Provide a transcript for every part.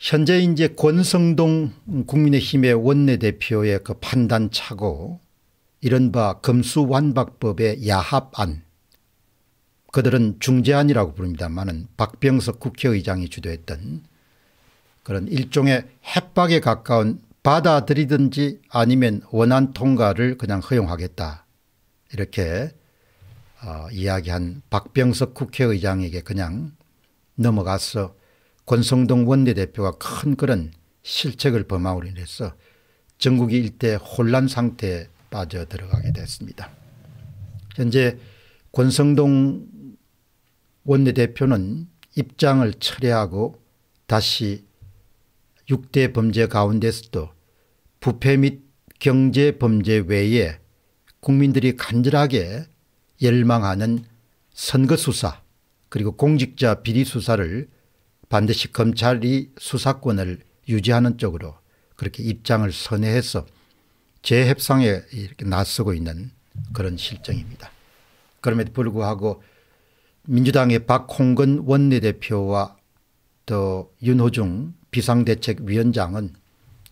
현재 이제 권성동 국민의힘의 원내대표의 그 판단차고 이른바 금수완박법의 야합안 그들은 중재안이라고 부릅니다만 박병석 국회의장이 주도했던 그런 일종의 핵박에 가까운 받아들이든지 아니면 원안 통과를 그냥 허용하겠다 이렇게 어, 이야기한 박병석 국회의장에게 그냥 넘어가서 권성동 원내대표가 큰 그런 실책을 범하오로해서 전국이 일대 혼란 상태에 빠져 들어가게 됐습니다. 현재 권성동 원내대표는 입장을 철회하고 다시 6대 범죄 가운데서도 부패 및 경제 범죄 외에 국민들이 간절하게 열망하는 선거수사 그리고 공직자 비리수사를 반드시 검찰이 수사권을 유지하는 쪽으로 그렇게 입장을 선회해서 재협상에 이렇게 나서고 있는 그런 실정입니다. 그럼에도 불구하고 민주당의 박홍근 원내대표와 또 윤호중 비상대책위원장은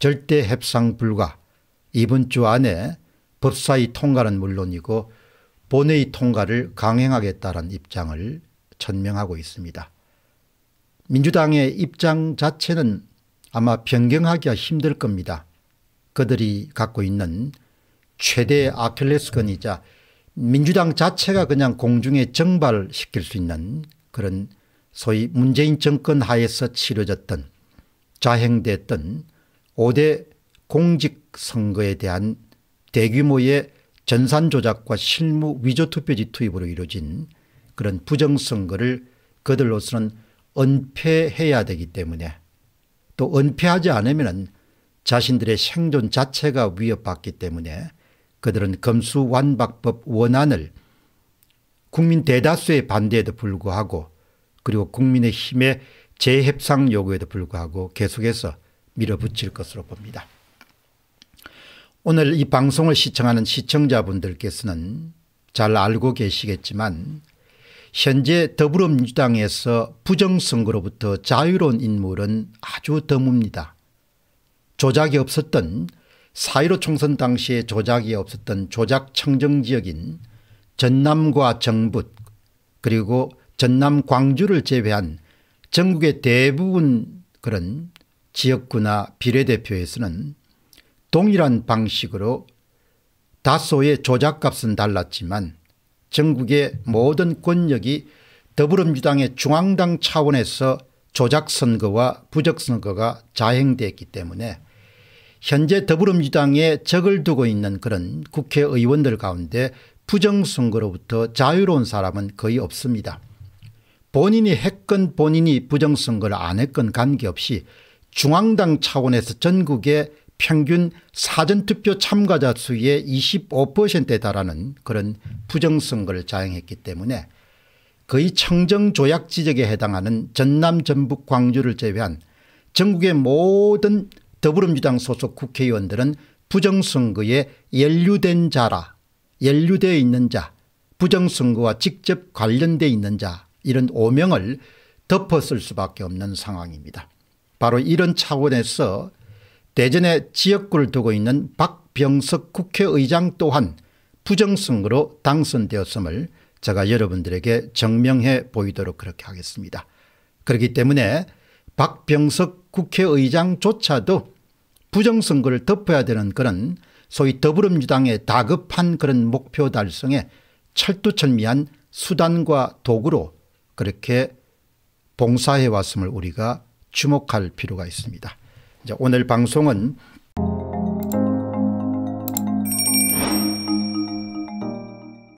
절대 협상 불가 이번 주 안에 법사위 통과는 물론이고 본회의 통과를 강행하겠다는 입장을 천명하고 있습니다. 민주당의 입장 자체는 아마 변경하기가 힘들 겁니다. 그들이 갖고 있는 최대 아킬레스건이자 민주당 자체가 그냥 공중에 정발시킬 수 있는 그런 소위 문재인 정권 하에서 치러졌던 자행됐던 5대 공직선거에 대한 대규모의 전산조작과 실무 위조투표지 투입으로 이루어진 그런 부정선거를 그들로서는 은폐해야 되기 때문에 또 은폐하지 않으면 자신들의 생존 자체가 위협받기 때문에 그들은 검수완박법 원안을 국민 대다수의 반대에도 불구하고 그리고 국민의 힘의 재협상 요구에도 불구하고 계속해서 밀어붙일 것으로 봅니다. 오늘 이 방송을 시청하는 시청자분들께서는 잘 알고 계시겠지만 현재 더불어민주당에서 부정선거로부터 자유로운 인물은 아주 드뭅니다. 조작이 없었던 4.15 총선 당시에 조작이 없었던 조작 청정지역인 전남과 정북 그리고 전남 광주를 제외한 전국의 대부분 그런 지역구나 비례대표에서는 동일한 방식으로 다소의 조작값은 달랐지만 전국의 모든 권력이 더불어민주당의 중앙당 차원에서 조작선거와 부적선거가 자행됐기 때문에 현재 더불어민주당에 적을 두고 있는 그런 국회의원들 가운데 부정선거로부터 자유로운 사람은 거의 없습니다. 본인이 했건 본인이 부정선거를 안 했건 관계없이 중앙당 차원에서 전국에 평균 사전투표 참가자 수의 25%에 달하는 그런 부정선거를 자행했기 때문에 거의 청정조약 지적에 해당하는 전남 전북 광주를 제외한 전국의 모든 더불어민주당 소속 국회의원들은 부정선거에 연루된 자라 연루되어 있는 자 부정선거와 직접 관련되어 있는 자 이런 오명을 덮었을 수밖에 없는 상황입니다. 바로 이런 차원에서 대전의 지역구를 두고 있는 박병석 국회의장 또한 부정선거로 당선되었음을 제가 여러분들에게 증명해 보이도록 그렇게 하겠습니다. 그렇기 때문에 박병석 국회의장조차도 부정선거를 덮어야 되는 그런 소위 더불어민주당의 다급한 그런 목표 달성에 철두철미한 수단과 도구로 그렇게 봉사해 왔음을 우리가 주목할 필요가 있습니다. 오늘 방송은